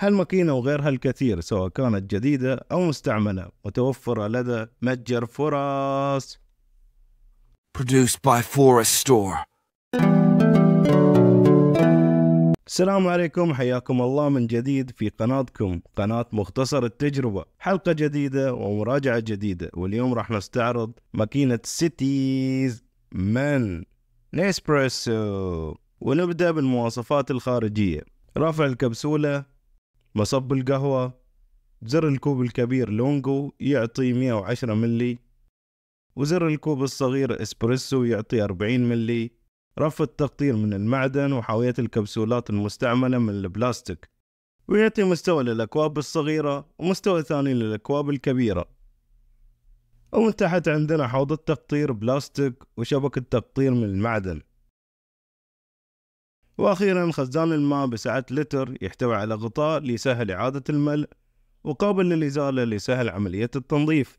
هالماكينة وغيرها الكثير سواء كانت جديدة أو مستعملة متوفرة لدى متجر فرص Produced by Forest Store. السلام عليكم حياكم الله من جديد في قناتكم قناة مختصر التجربة حلقة جديدة ومراجعة جديدة واليوم راح نستعرض ماكينة سيتيز من نيسبريسو ونبدأ بالمواصفات الخارجية رافع الكبسولة مصب القهوة زر الكوب الكبير لونجو يعطي 110 ملي وزر الكوب الصغير اسبريسو يعطي 40 ملي رف التقطير من المعدن وحاوية الكبسولات المستعملة من البلاستيك ويعطي مستوى للأكواب الصغيرة ومستوى ثاني للأكواب الكبيرة ومن تحت عندنا حوض التقطير بلاستيك وشبكة تقطير من المعدن وأخيرا خزان الماء بسعة لتر يحتوي على غطاء ليسهل إعادة الملء وقابل للإزالة ليسهل عملية التنظيف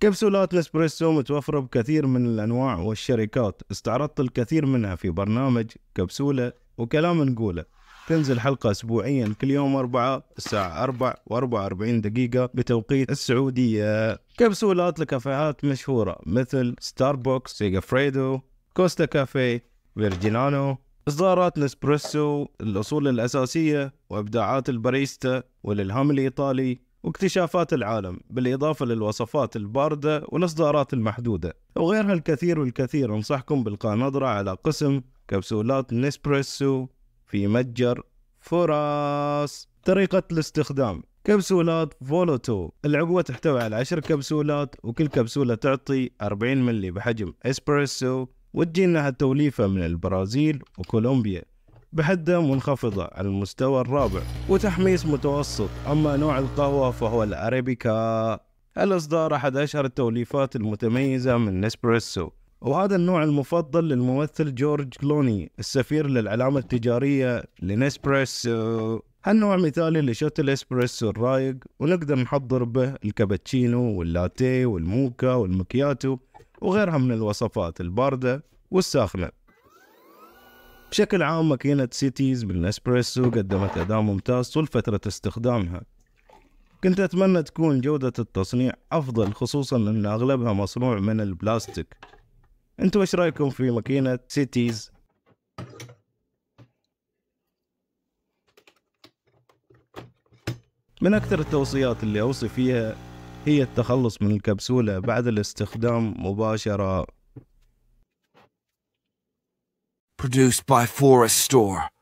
كبسولات نسبريسو متوفرة بكثير من الأنواع والشركات استعرضت الكثير منها في برنامج كبسولة وكلام نقوله تنزل حلقة أسبوعيا كل يوم أربعة الساعة أربع وأربعة وأربعين دقيقة بتوقيت السعودية كبسولات لكافيهات مشهورة مثل ستاربوكس سيجافريدو كوستا كافيه فيرجينانو إصدارات نسبريسو، الأصول الأساسية وإبداعات الباريستا والإلهام الإيطالي واكتشافات العالم بالإضافة للوصفات الباردة والإصدارات المحدودة وغيرها الكثير والكثير أنصحكم بالقاء نظرة على قسم كبسولات نسبريسو في متجر فراس طريقة الاستخدام كبسولات فولوتو العبوة تحتوي على عشر كبسولات وكل كبسولة تعطي 40 ملي بحجم اسبريسو وتجينا هالتوليفة من البرازيل وكولومبيا بحدة منخفضة على المستوى الرابع وتحميص متوسط أما نوع القهوة فهو الأريبيكا الإصدار أحد أشهر التوليفات المتميزة من نسبريسو وهذا النوع المفضل للممثل جورج كلوني السفير للعلامة التجارية لنسبريسو هالنوع مثالي لشوت الاسبريسو الرايق ونقدر نحضر به الكابتشينو واللاتيه والموكا والمكياتو وغيرها من الوصفات الباردة والساخنة بشكل عام ماكينة سيتيز بالنسبريسو قدمت أداء ممتاز طول فترة استخدامها كنت أتمنى تكون جودة التصنيع أفضل خصوصا أن أغلبها مصنوع من البلاستيك أنتوا إيش رأيكم في ماكينة سيتيز من أكثر التوصيات اللي أوصي فيها هي التخلص من الكبسولة بعد الاستخدام مباشرة. Produced by Forest Store.